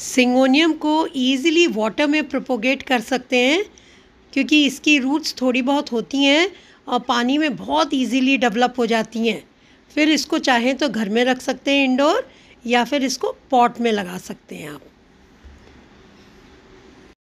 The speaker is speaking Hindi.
सिंगोनियम को ईज़िली वाटर में प्रोपोगेट कर सकते हैं क्योंकि इसकी रूट्स थोड़ी बहुत होती हैं और पानी में बहुत ईजीली डेवलप हो जाती हैं फिर इसको चाहें तो घर में रख सकते हैं इंडोर या फिर इसको पॉट में लगा सकते हैं आप